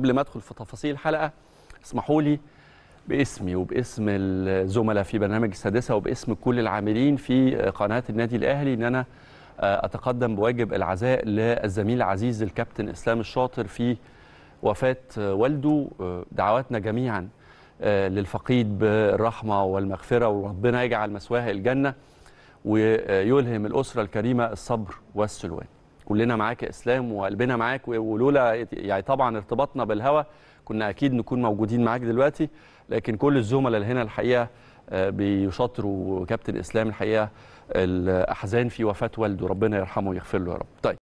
قبل ما ادخل في تفاصيل الحلقه اسمحوا لي باسمي وباسم الزملاء في برنامج السادسه وباسم كل العاملين في قناه النادي الاهلي ان انا آه، اتقدم بواجب العزاء للزميل العزيز الكابتن اسلام الشاطر في وفاه والده آه، دعواتنا جميعا آه، للفقيد بالرحمه والمغفره وربنا يجعل مثواه الجنه ويلهم الاسره الكريمه الصبر والسلوان كلنا معاك يا اسلام وقلبنا معاك ولولا يعني طبعا ارتباطنا بالهوا كنا اكيد نكون موجودين معاك دلوقتي لكن كل الزملاء اللي هنا الحقيقه آه، بيشاطروا كابتن اسلام الحقيقه الاحزان في وفاه والده ربنا يرحمه ويغفر له يا رب طيب